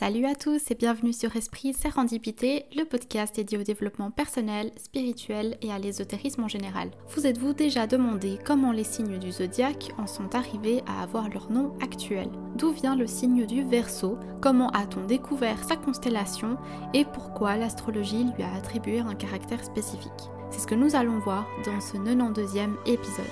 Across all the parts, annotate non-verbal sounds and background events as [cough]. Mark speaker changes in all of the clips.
Speaker 1: Salut à tous et bienvenue sur Esprit Sérendipité, le podcast dédié au développement personnel, spirituel et à l'ésotérisme en général. Vous êtes-vous déjà demandé comment les signes du zodiaque en sont arrivés à avoir leur nom actuel D'où vient le signe du Verseau Comment a-t-on découvert sa constellation Et pourquoi l'astrologie lui a attribué un caractère spécifique C'est ce que nous allons voir dans ce 92e épisode.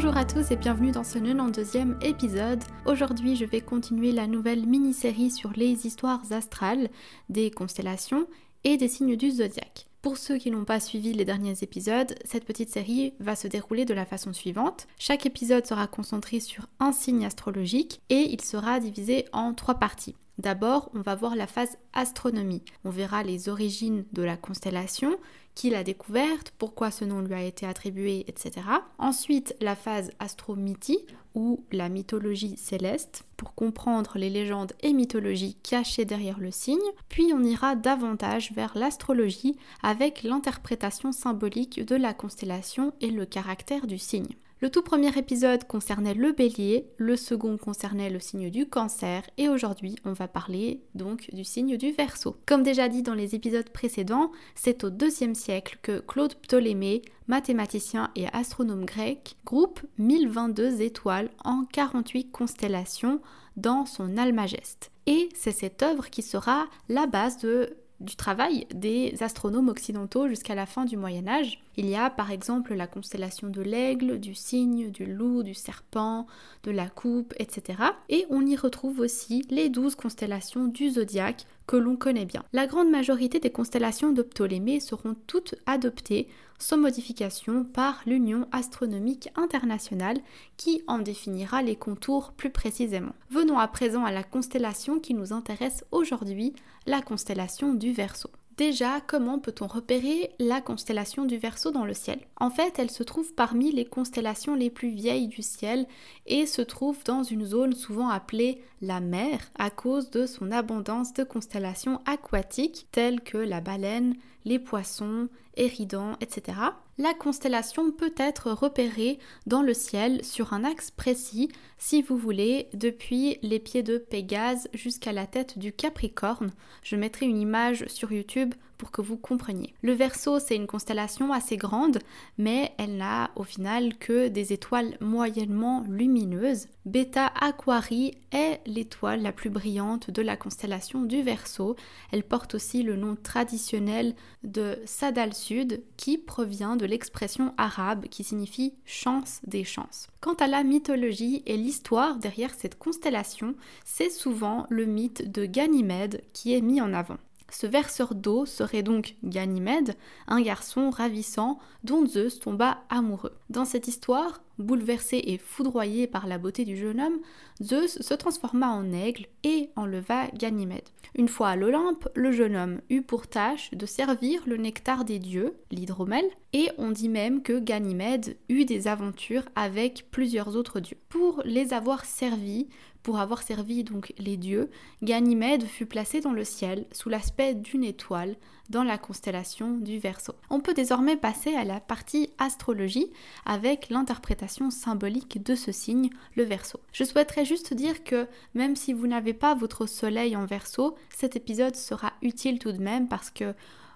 Speaker 1: Bonjour à tous et bienvenue dans ce 92e épisode. Aujourd'hui, je vais continuer la nouvelle mini-série sur les histoires astrales, des constellations et des signes du zodiaque. Pour ceux qui n'ont pas suivi les derniers épisodes, cette petite série va se dérouler de la façon suivante. Chaque épisode sera concentré sur un signe astrologique et il sera divisé en trois parties. D'abord, on va voir la phase astronomie. On verra les origines de la constellation, qui l'a découverte, pourquoi ce nom lui a été attribué, etc. Ensuite, la phase astromythie ou la mythologie céleste pour comprendre les légendes et mythologies cachées derrière le signe. Puis on ira davantage vers l'astrologie avec l'interprétation symbolique de la constellation et le caractère du signe. Le tout premier épisode concernait le bélier, le second concernait le signe du cancer et aujourd'hui on va parler donc du signe du verso. Comme déjà dit dans les épisodes précédents, c'est au deuxième siècle que Claude Ptolémée, mathématicien et astronome grec, groupe 1022 étoiles en 48 constellations dans son Almageste. Et c'est cette œuvre qui sera la base de du travail des astronomes occidentaux jusqu'à la fin du Moyen Âge. Il y a par exemple la constellation de l'aigle, du cygne, du loup, du serpent, de la coupe, etc. Et on y retrouve aussi les douze constellations du zodiaque que l'on connaît bien. La grande majorité des constellations de Ptolémée seront toutes adoptées sans modification par l'Union astronomique internationale qui en définira les contours plus précisément. Venons à présent à la constellation qui nous intéresse aujourd'hui, la constellation du Verseau. Déjà, comment peut-on repérer la constellation du Verseau dans le ciel En fait, elle se trouve parmi les constellations les plus vieilles du ciel et se trouve dans une zone souvent appelée la mer à cause de son abondance de constellations aquatiques telles que la baleine, les poissons, Éridan, etc la constellation peut être repérée dans le ciel sur un axe précis, si vous voulez, depuis les pieds de Pégase jusqu'à la tête du Capricorne. Je mettrai une image sur YouTube pour que vous compreniez. Le Verseau, c'est une constellation assez grande, mais elle n'a au final que des étoiles moyennement lumineuses. Beta Aquarii est l'étoile la plus brillante de la constellation du Verseau. Elle porte aussi le nom traditionnel de Sadal Sud, qui provient de l'expression arabe qui signifie chance des chances. Quant à la mythologie et l'histoire derrière cette constellation, c'est souvent le mythe de Ganymède qui est mis en avant. Ce verseur d'eau serait donc Ganymède, un garçon ravissant dont Zeus tomba amoureux. Dans cette histoire, Bouleversé et foudroyé par la beauté du jeune homme, Zeus se transforma en aigle et enleva Ganymède. Une fois à l'Olympe, le jeune homme eut pour tâche de servir le nectar des dieux, l'hydromel, et on dit même que Ganymède eut des aventures avec plusieurs autres dieux. Pour les avoir servis, pour avoir servi donc les dieux, Ganymède fut placé dans le ciel sous l'aspect d'une étoile dans la constellation du Verseau. On peut désormais passer à la partie astrologie avec l'interprétation symbolique de ce signe, le verso. Je souhaiterais juste dire que même si vous n'avez pas votre soleil en verso, cet épisode sera utile tout de même parce que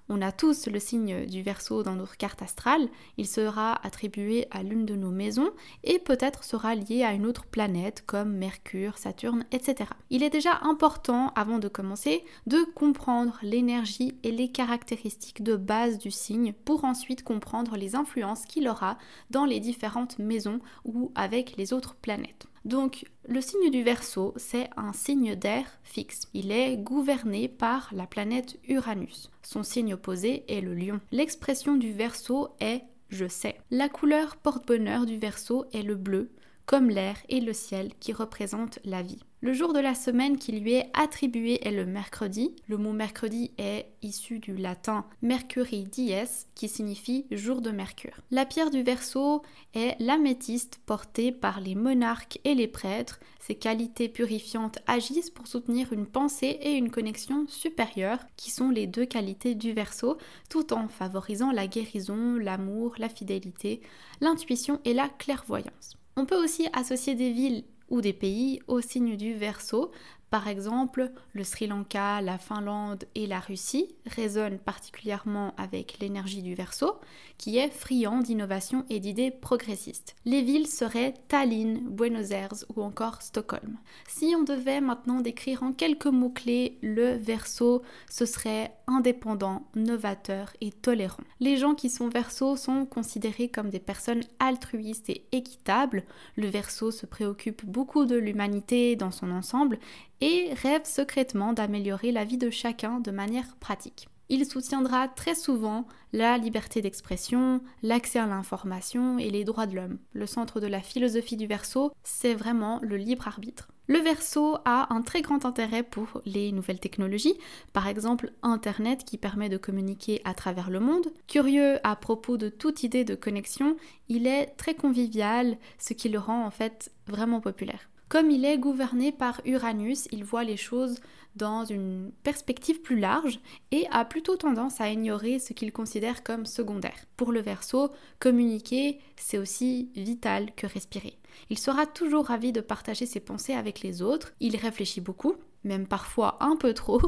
Speaker 1: on a tous le signe du verso dans notre carte astrale, il sera attribué à l'une de nos maisons et peut-être sera lié à une autre planète comme Mercure, Saturne, etc. Il est déjà important, avant de commencer, de comprendre l'énergie et les caractéristiques de base du signe pour ensuite comprendre les influences qu'il aura dans les différentes maisons ou avec les autres planètes. Donc le signe du Verseau, c'est un signe d'air fixe. Il est gouverné par la planète Uranus. Son signe opposé est le lion. L'expression du Verseau est je sais. La couleur porte-bonheur du Verseau est le bleu, comme l'air et le ciel qui représentent la vie. Le jour de la semaine qui lui est attribué est le mercredi. Le mot mercredi est issu du latin mercuri dies qui signifie jour de Mercure. La pierre du verso est l'améthyste portée par les monarques et les prêtres. Ses qualités purifiantes agissent pour soutenir une pensée et une connexion supérieure qui sont les deux qualités du verso, tout en favorisant la guérison, l'amour, la fidélité, l'intuition et la clairvoyance. On peut aussi associer des villes ou des pays au signe du verso par exemple, le Sri Lanka, la Finlande et la Russie résonnent particulièrement avec l'énergie du verso, qui est friand d'innovation et d'idées progressistes. Les villes seraient Tallinn, Buenos Aires ou encore Stockholm. Si on devait maintenant décrire en quelques mots-clés le verso, ce serait indépendant, novateur et tolérant. Les gens qui sont verso sont considérés comme des personnes altruistes et équitables. Le verso se préoccupe beaucoup de l'humanité dans son ensemble et rêve secrètement d'améliorer la vie de chacun de manière pratique. Il soutiendra très souvent la liberté d'expression, l'accès à l'information et les droits de l'homme. Le centre de la philosophie du verso, c'est vraiment le libre arbitre. Le verso a un très grand intérêt pour les nouvelles technologies, par exemple Internet qui permet de communiquer à travers le monde. Curieux à propos de toute idée de connexion, il est très convivial, ce qui le rend en fait vraiment populaire. Comme il est gouverné par Uranus, il voit les choses dans une perspective plus large et a plutôt tendance à ignorer ce qu'il considère comme secondaire. Pour le verso, communiquer, c'est aussi vital que respirer. Il sera toujours ravi de partager ses pensées avec les autres, il réfléchit beaucoup, même parfois un peu trop,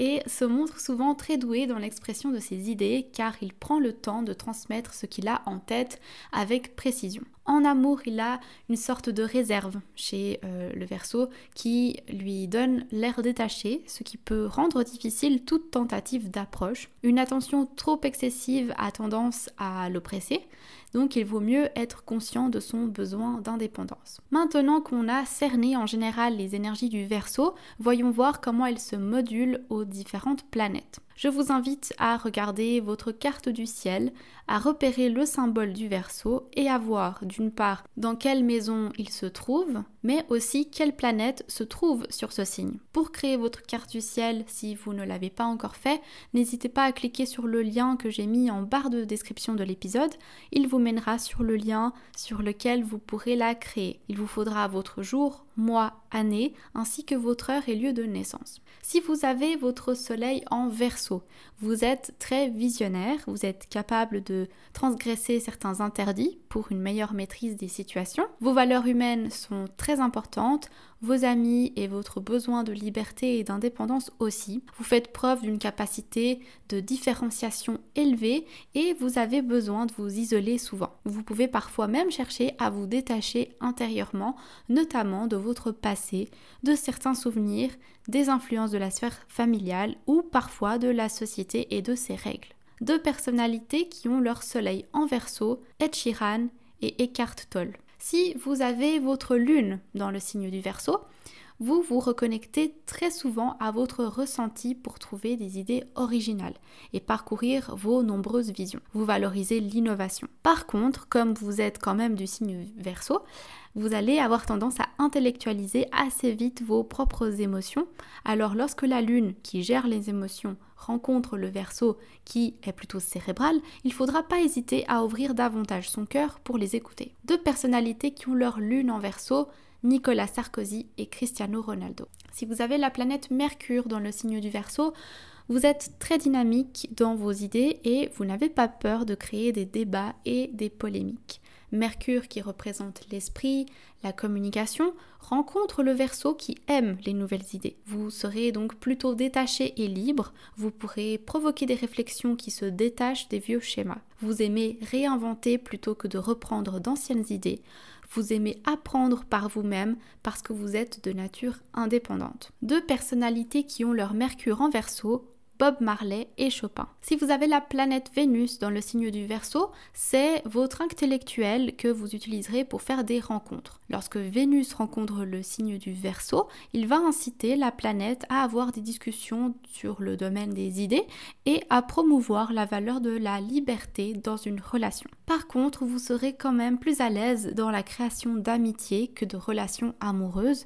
Speaker 1: et se montre souvent très doué dans l'expression de ses idées car il prend le temps de transmettre ce qu'il a en tête avec précision. En amour, il a une sorte de réserve chez euh, le verso qui lui donne l'air détaché, ce qui peut rendre difficile toute tentative d'approche. Une attention trop excessive a tendance à l'oppresser, donc il vaut mieux être conscient de son besoin d'indépendance. Maintenant qu'on a cerné en général les énergies du verso, voyons voir comment elles se modulent aux différentes planètes je vous invite à regarder votre carte du ciel, à repérer le symbole du verso et à voir d'une part dans quelle maison il se trouve, mais aussi quelle planète se trouve sur ce signe. Pour créer votre carte du ciel, si vous ne l'avez pas encore fait, n'hésitez pas à cliquer sur le lien que j'ai mis en barre de description de l'épisode. Il vous mènera sur le lien sur lequel vous pourrez la créer. Il vous faudra votre jour, mois année, ainsi que votre heure et lieu de naissance. Si vous avez votre soleil en verso, vous êtes très visionnaire, vous êtes capable de transgresser certains interdits, pour une meilleure maîtrise des situations. Vos valeurs humaines sont très importantes, vos amis et votre besoin de liberté et d'indépendance aussi. Vous faites preuve d'une capacité de différenciation élevée et vous avez besoin de vous isoler souvent. Vous pouvez parfois même chercher à vous détacher intérieurement, notamment de votre passé, de certains souvenirs, des influences de la sphère familiale ou parfois de la société et de ses règles deux personnalités qui ont leur soleil en verso, Ed et Eckhart Tolle. Si vous avez votre lune dans le signe du verso, vous vous reconnectez très souvent à votre ressenti pour trouver des idées originales et parcourir vos nombreuses visions. Vous valorisez l'innovation. Par contre, comme vous êtes quand même du signe verso, vous allez avoir tendance à intellectualiser assez vite vos propres émotions. Alors lorsque la lune qui gère les émotions rencontre le verso qui est plutôt cérébral, il ne faudra pas hésiter à ouvrir davantage son cœur pour les écouter. Deux personnalités qui ont leur lune en verso Nicolas Sarkozy et Cristiano Ronaldo. Si vous avez la planète Mercure dans le signe du Verseau, vous êtes très dynamique dans vos idées et vous n'avez pas peur de créer des débats et des polémiques. Mercure, qui représente l'esprit, la communication, rencontre le verso qui aime les nouvelles idées. Vous serez donc plutôt détaché et libre, vous pourrez provoquer des réflexions qui se détachent des vieux schémas. Vous aimez réinventer plutôt que de reprendre d'anciennes idées, vous aimez apprendre par vous-même parce que vous êtes de nature indépendante. Deux personnalités qui ont leur Mercure en verso Bob Marley et Chopin. Si vous avez la planète Vénus dans le signe du Verseau, c'est votre intellectuel que vous utiliserez pour faire des rencontres. Lorsque Vénus rencontre le signe du Verseau, il va inciter la planète à avoir des discussions sur le domaine des idées et à promouvoir la valeur de la liberté dans une relation. Par contre, vous serez quand même plus à l'aise dans la création d'amitié que de relations amoureuses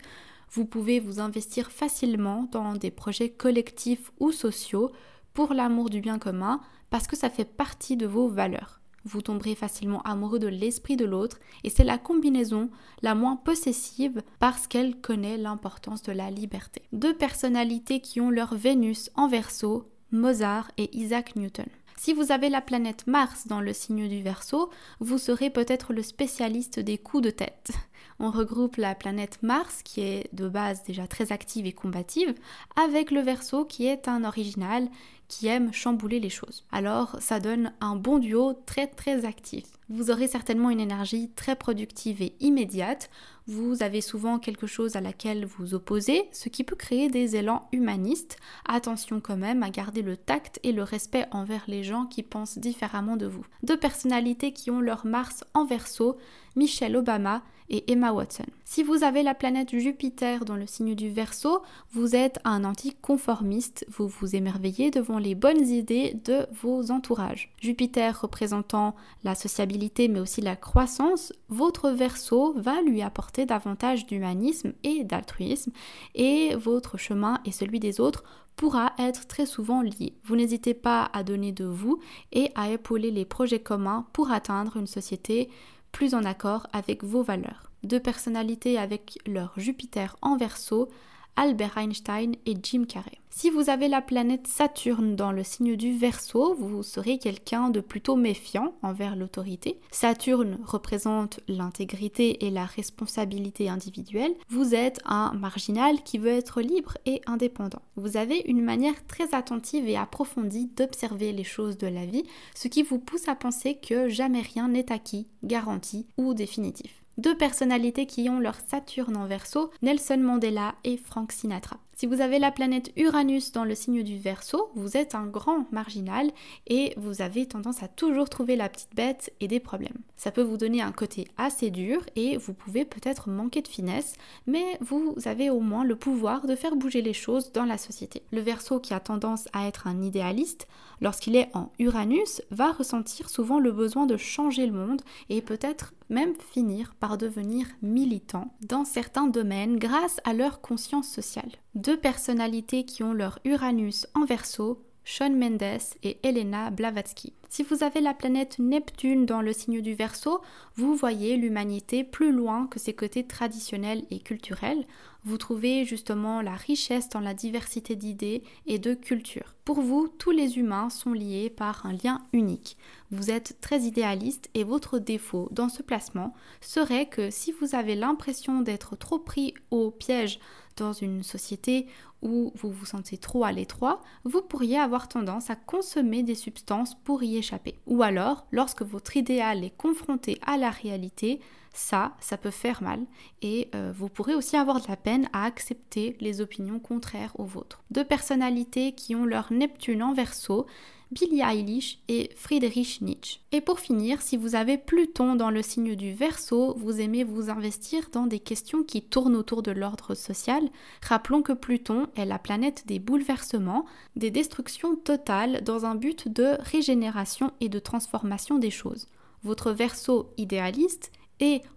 Speaker 1: vous pouvez vous investir facilement dans des projets collectifs ou sociaux pour l'amour du bien commun parce que ça fait partie de vos valeurs. Vous tomberez facilement amoureux de l'esprit de l'autre et c'est la combinaison la moins possessive parce qu'elle connaît l'importance de la liberté. Deux personnalités qui ont leur Vénus en verso, Mozart et Isaac Newton. Si vous avez la planète Mars dans le signe du verso, vous serez peut-être le spécialiste des coups de tête. On regroupe la planète Mars, qui est de base déjà très active et combative, avec le Verseau, qui est un original, qui aiment chambouler les choses. Alors ça donne un bon duo très très actif. Vous aurez certainement une énergie très productive et immédiate. Vous avez souvent quelque chose à laquelle vous opposez, ce qui peut créer des élans humanistes. Attention quand même à garder le tact et le respect envers les gens qui pensent différemment de vous. Deux personnalités qui ont leur Mars en verso, Michelle Obama et Emma Watson. Si vous avez la planète Jupiter dans le signe du verso, vous êtes un anticonformiste, vous vous émerveillez devant les bonnes idées de vos entourages. Jupiter représentant la sociabilité mais aussi la croissance, votre verso va lui apporter davantage d'humanisme et d'altruisme et votre chemin et celui des autres pourra être très souvent lié. Vous n'hésitez pas à donner de vous et à épauler les projets communs pour atteindre une société plus en accord avec vos valeurs. Deux personnalités avec leur Jupiter en verso Albert Einstein et Jim Carrey. Si vous avez la planète Saturne dans le signe du Verseau, vous serez quelqu'un de plutôt méfiant envers l'autorité. Saturne représente l'intégrité et la responsabilité individuelle. Vous êtes un marginal qui veut être libre et indépendant. Vous avez une manière très attentive et approfondie d'observer les choses de la vie, ce qui vous pousse à penser que jamais rien n'est acquis, garanti ou définitif deux personnalités qui ont leur Saturne en verso, Nelson Mandela et Frank Sinatra. Si vous avez la planète Uranus dans le signe du Verseau, vous êtes un grand marginal et vous avez tendance à toujours trouver la petite bête et des problèmes. Ça peut vous donner un côté assez dur et vous pouvez peut-être manquer de finesse, mais vous avez au moins le pouvoir de faire bouger les choses dans la société. Le Verseau qui a tendance à être un idéaliste, lorsqu'il est en Uranus, va ressentir souvent le besoin de changer le monde et peut-être même finir par devenir militant dans certains domaines grâce à leur conscience sociale deux personnalités qui ont leur Uranus en verso, Sean Mendes et Elena Blavatsky. Si vous avez la planète Neptune dans le signe du verso, vous voyez l'humanité plus loin que ses côtés traditionnels et culturels, vous trouvez justement la richesse dans la diversité d'idées et de cultures. Pour vous, tous les humains sont liés par un lien unique. Vous êtes très idéaliste et votre défaut dans ce placement serait que si vous avez l'impression d'être trop pris au piège dans une société où vous vous sentez trop à l'étroit, vous pourriez avoir tendance à consommer des substances pour y échapper. Ou alors, lorsque votre idéal est confronté à la réalité, ça, ça peut faire mal et euh, vous pourrez aussi avoir de la peine à accepter les opinions contraires aux vôtres. Deux personnalités qui ont leur Neptune en verso, Billie Eilish et Friedrich Nietzsche. Et pour finir, si vous avez Pluton dans le signe du Verseau, vous aimez vous investir dans des questions qui tournent autour de l'ordre social. Rappelons que Pluton est la planète des bouleversements, des destructions totales dans un but de régénération et de transformation des choses. Votre verso idéaliste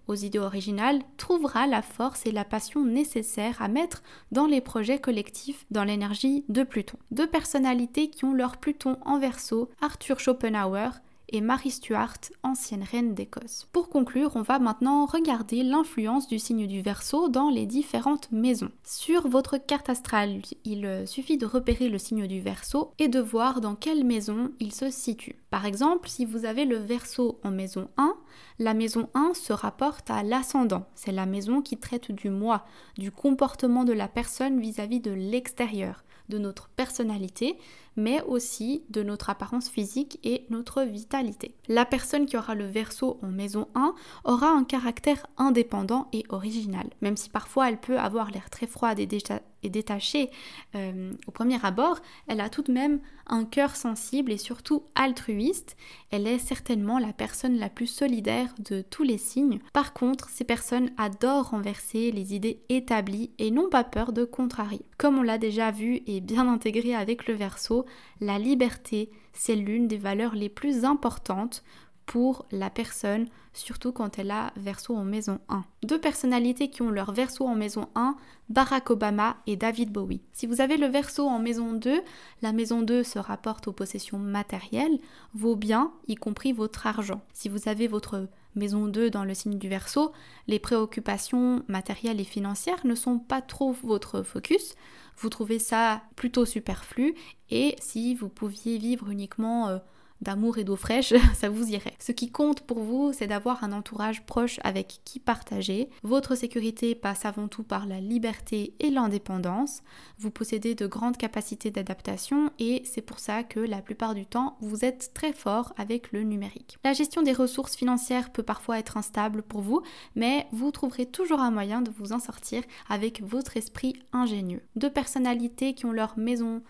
Speaker 1: aux idées originales trouvera la force et la passion nécessaires à mettre dans les projets collectifs dans l'énergie de Pluton. Deux personnalités qui ont leur Pluton en verso, Arthur Schopenhauer et Marie Stuart, ancienne reine d'Écosse. Pour conclure, on va maintenant regarder l'influence du signe du verso dans les différentes maisons. Sur votre carte astrale, il suffit de repérer le signe du verso et de voir dans quelle maison il se situe. Par exemple, si vous avez le verso en maison 1, la maison 1 se rapporte à l'ascendant. C'est la maison qui traite du moi, du comportement de la personne vis-à-vis -vis de l'extérieur, de notre personnalité, mais aussi de notre apparence physique et notre vitalité. La personne qui aura le verso en maison 1 aura un caractère indépendant et original, même si parfois elle peut avoir l'air très froide et détachée euh, au premier abord, elle a tout de même un cœur sensible et surtout altruiste. Elle est certainement la personne la plus solidaire de tous les signes. Par contre, ces personnes adorent renverser les idées établies et n'ont pas peur de contrarier. Comme on l'a déjà vu et bien intégré avec le verso, la liberté, c'est l'une des valeurs les plus importantes pour la personne, surtout quand elle a verso en maison 1. Deux personnalités qui ont leur verso en maison 1, Barack Obama et David Bowie. Si vous avez le verso en maison 2, la maison 2 se rapporte aux possessions matérielles, vos biens, y compris votre argent. Si vous avez votre maison 2 dans le signe du verso, les préoccupations matérielles et financières ne sont pas trop votre focus. Vous trouvez ça plutôt superflu et si vous pouviez vivre uniquement... Euh, d'amour et d'eau fraîche, [laughs] ça vous irait. Ce qui compte pour vous, c'est d'avoir un entourage proche avec qui partager. Votre sécurité passe avant tout par la liberté et l'indépendance. Vous possédez de grandes capacités d'adaptation et c'est pour ça que la plupart du temps, vous êtes très fort avec le numérique. La gestion des ressources financières peut parfois être instable pour vous, mais vous trouverez toujours un moyen de vous en sortir avec votre esprit ingénieux. Deux personnalités qui ont leur maison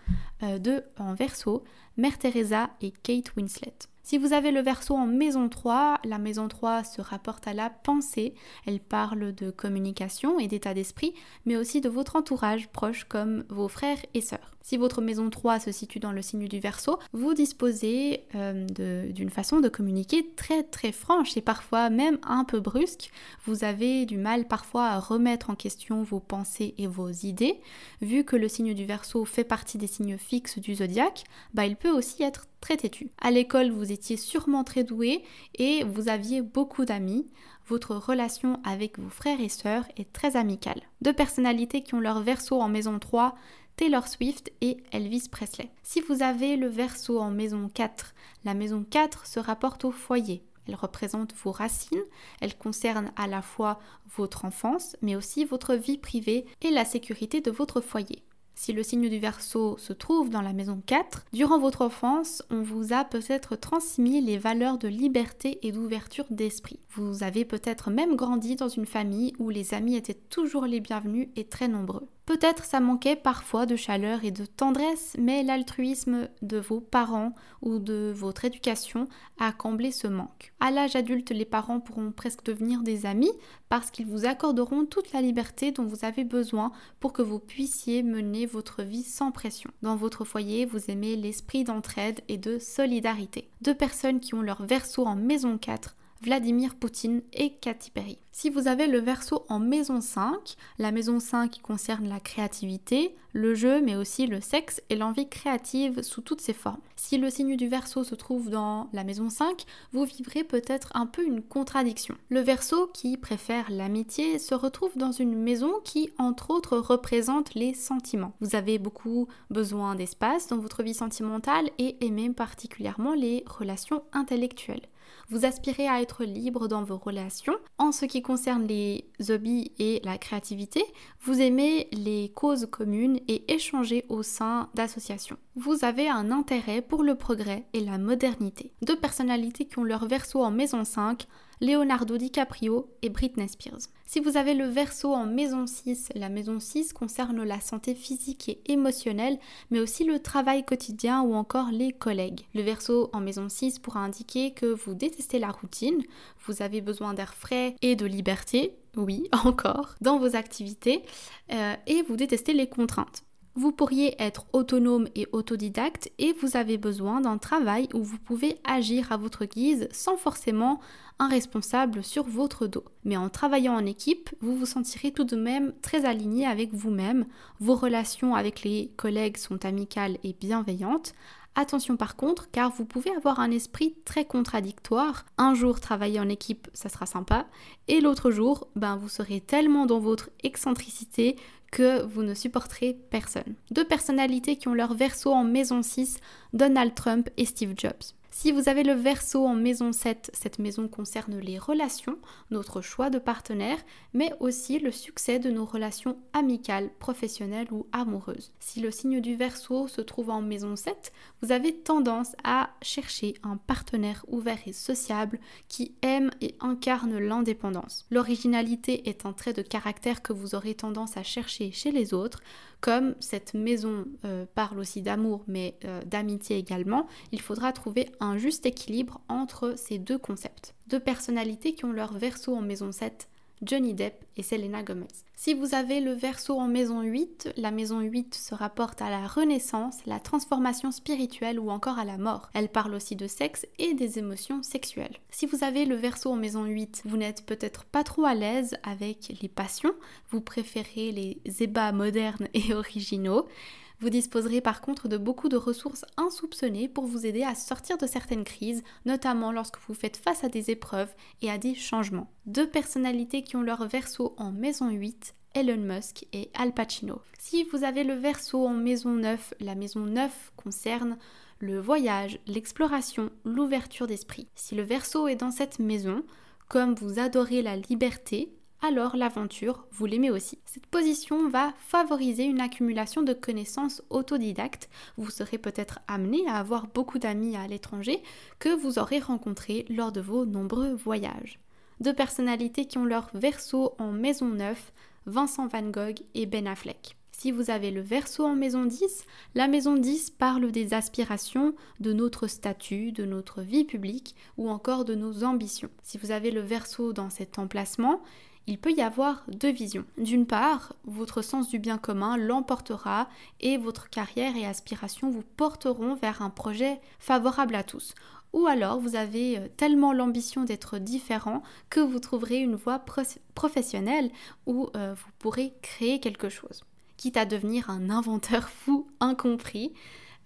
Speaker 1: euh, de en verso Mère Teresa et Kate Winslet. Si vous avez le verso en maison 3, la maison 3 se rapporte à la pensée. Elle parle de communication et d'état d'esprit, mais aussi de votre entourage proche comme vos frères et sœurs. Si votre maison 3 se situe dans le signe du verso, vous disposez euh, d'une façon de communiquer très très franche et parfois même un peu brusque. Vous avez du mal parfois à remettre en question vos pensées et vos idées. Vu que le signe du verso fait partie des signes fixes du zodiaque, bah, il peut aussi être très têtu. À l'école, vous étiez sûrement très doué et vous aviez beaucoup d'amis. Votre relation avec vos frères et sœurs est très amicale. Deux personnalités qui ont leur verso en maison 3, Taylor Swift et Elvis Presley. Si vous avez le verso en maison 4, la maison 4 se rapporte au foyer. Elle représente vos racines, elle concerne à la fois votre enfance, mais aussi votre vie privée et la sécurité de votre foyer si le signe du verso se trouve dans la maison 4, durant votre enfance, on vous a peut-être transmis les valeurs de liberté et d'ouverture d'esprit. Vous avez peut-être même grandi dans une famille où les amis étaient toujours les bienvenus et très nombreux. Peut-être ça manquait parfois de chaleur et de tendresse, mais l'altruisme de vos parents ou de votre éducation a comblé ce manque. À l'âge adulte, les parents pourront presque devenir des amis parce qu'ils vous accorderont toute la liberté dont vous avez besoin pour que vous puissiez mener votre vie sans pression. Dans votre foyer, vous aimez l'esprit d'entraide et de solidarité. Deux personnes qui ont leur verso en maison 4 Vladimir Poutine et Katy Perry. Si vous avez le verso en maison 5, la maison 5 qui concerne la créativité, le jeu, mais aussi le sexe et l'envie créative sous toutes ses formes. Si le signe du verso se trouve dans la maison 5, vous vivrez peut-être un peu une contradiction. Le verso qui préfère l'amitié se retrouve dans une maison qui, entre autres, représente les sentiments. Vous avez beaucoup besoin d'espace dans votre vie sentimentale et aimez particulièrement les relations intellectuelles. Vous aspirez à être libre dans vos relations. En ce qui concerne les hobbies et la créativité, vous aimez les causes communes et échanger au sein d'associations vous avez un intérêt pour le progrès et la modernité. Deux personnalités qui ont leur verso en maison 5, Leonardo DiCaprio et Britney Spears. Si vous avez le verso en maison 6, la maison 6 concerne la santé physique et émotionnelle, mais aussi le travail quotidien ou encore les collègues. Le verso en maison 6 pourra indiquer que vous détestez la routine, vous avez besoin d'air frais et de liberté, oui, [laughs] encore, dans vos activités, euh, et vous détestez les contraintes. Vous pourriez être autonome et autodidacte et vous avez besoin d'un travail où vous pouvez agir à votre guise sans forcément un responsable sur votre dos. Mais en travaillant en équipe, vous vous sentirez tout de même très aligné avec vous-même, vos relations avec les collègues sont amicales et bienveillantes, Attention par contre, car vous pouvez avoir un esprit très contradictoire. Un jour, travailler en équipe, ça sera sympa, et l'autre jour, ben, vous serez tellement dans votre excentricité que vous ne supporterez personne. Deux personnalités qui ont leur verso en maison 6, Donald Trump et Steve Jobs. Si vous avez le verso en maison 7, cette maison concerne les relations, notre choix de partenaire, mais aussi le succès de nos relations amicales, professionnelles ou amoureuses. Si le signe du verso se trouve en maison 7, vous avez tendance à chercher un partenaire ouvert et sociable qui aime et incarne l'indépendance. L'originalité est un trait de caractère que vous aurez tendance à chercher chez les autres, comme cette maison euh, parle aussi d'amour mais euh, d'amitié également, il faudra trouver un juste équilibre entre ces deux concepts. Deux personnalités qui ont leur verso en maison 7, Johnny Depp et Selena Gomez. Si vous avez le verso en maison 8, la maison 8 se rapporte à la renaissance, la transformation spirituelle ou encore à la mort. Elle parle aussi de sexe et des émotions sexuelles. Si vous avez le verso en maison 8, vous n'êtes peut-être pas trop à l'aise avec les passions, vous préférez les ébats modernes et originaux. Vous disposerez par contre de beaucoup de ressources insoupçonnées pour vous aider à sortir de certaines crises, notamment lorsque vous faites face à des épreuves et à des changements. Deux personnalités qui ont leur verso en maison 8, Elon Musk et Al Pacino. Si vous avez le verso en maison 9, la maison 9 concerne le voyage, l'exploration, l'ouverture d'esprit. Si le verso est dans cette maison, comme vous adorez la liberté, alors l'aventure vous l'aimez aussi. Cette position va favoriser une accumulation de connaissances autodidactes. Vous serez peut-être amené à avoir beaucoup d'amis à l'étranger que vous aurez rencontrés lors de vos nombreux voyages. Deux personnalités qui ont leur verso en maison 9, Vincent Van Gogh et Ben Affleck. Si vous avez le verso en maison 10, la maison 10 parle des aspirations, de notre statut, de notre vie publique ou encore de nos ambitions. Si vous avez le verso dans cet emplacement, il peut y avoir deux visions. D'une part, votre sens du bien commun l'emportera et votre carrière et aspiration vous porteront vers un projet favorable à tous. Ou alors, vous avez euh, tellement l'ambition d'être différent que vous trouverez une voie professionnelle où euh, vous pourrez créer quelque chose, quitte à devenir un inventeur fou incompris.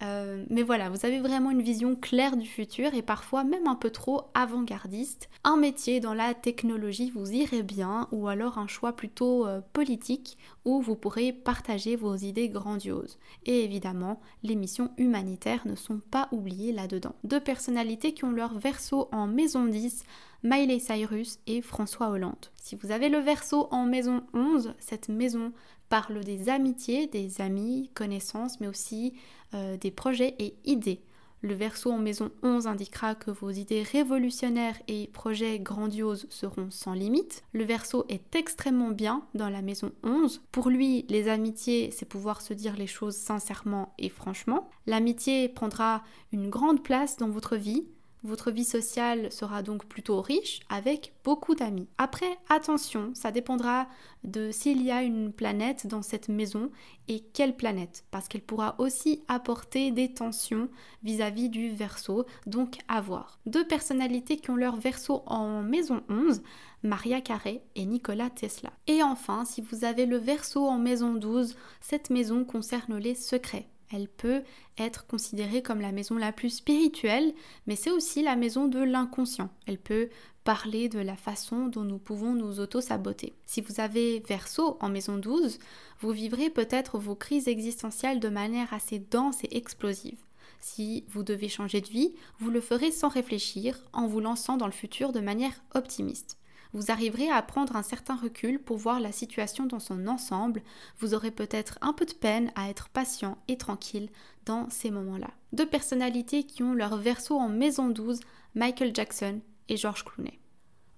Speaker 1: Euh, mais voilà, vous avez vraiment une vision claire du futur et parfois même un peu trop avant-gardiste. Un métier dans la technologie vous irait bien ou alors un choix plutôt euh, politique où vous pourrez partager vos idées grandioses. Et évidemment, les missions humanitaires ne sont pas oubliées là-dedans. Deux personnalités qui ont leur verso en maison 10, Miley Cyrus et François Hollande. Si vous avez le verso en maison 11, cette maison parle des amitiés, des amis, connaissances, mais aussi euh, des projets et idées. Le verso en maison 11 indiquera que vos idées révolutionnaires et projets grandioses seront sans limite. Le verso est extrêmement bien dans la maison 11. Pour lui, les amitiés, c'est pouvoir se dire les choses sincèrement et franchement. L'amitié prendra une grande place dans votre vie. Votre vie sociale sera donc plutôt riche avec beaucoup d'amis. Après, attention, ça dépendra de s'il y a une planète dans cette maison et quelle planète, parce qu'elle pourra aussi apporter des tensions vis-à-vis du verso, donc à voir. Deux personnalités qui ont leur verso en maison 11, Maria Carré et Nicolas Tesla. Et enfin, si vous avez le verso en maison 12, cette maison concerne les secrets. Elle peut être considérée comme la maison la plus spirituelle, mais c'est aussi la maison de l'inconscient. Elle peut parler de la façon dont nous pouvons nous auto-saboter. Si vous avez verso en maison 12, vous vivrez peut-être vos crises existentielles de manière assez dense et explosive. Si vous devez changer de vie, vous le ferez sans réfléchir, en vous lançant dans le futur de manière optimiste vous arriverez à prendre un certain recul pour voir la situation dans son ensemble. Vous aurez peut-être un peu de peine à être patient et tranquille dans ces moments-là. Deux personnalités qui ont leur verso en maison 12, Michael Jackson et George Clooney.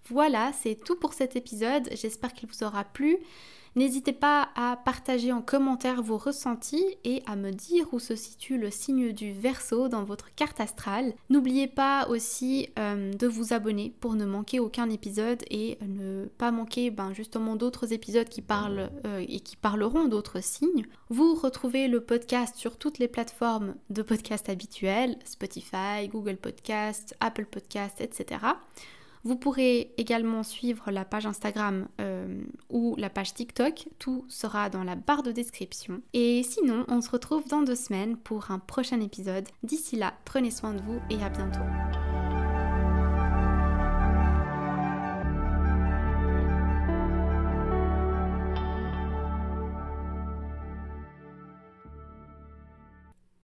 Speaker 1: Voilà, c'est tout pour cet épisode. J'espère qu'il vous aura plu. N'hésitez pas à partager en commentaire vos ressentis et à me dire où se situe le signe du verso dans votre carte astrale. N'oubliez pas aussi euh, de vous abonner pour ne manquer aucun épisode et ne pas manquer ben, justement d'autres épisodes qui parlent euh, et qui parleront d'autres signes. Vous retrouvez le podcast sur toutes les plateformes de podcast habituelles, Spotify, Google Podcast, Apple Podcast, etc. Vous pourrez également suivre la page Instagram euh, ou la page TikTok. Tout sera dans la barre de description. Et sinon, on se retrouve dans deux semaines pour un prochain épisode. D'ici là, prenez soin de vous et à bientôt.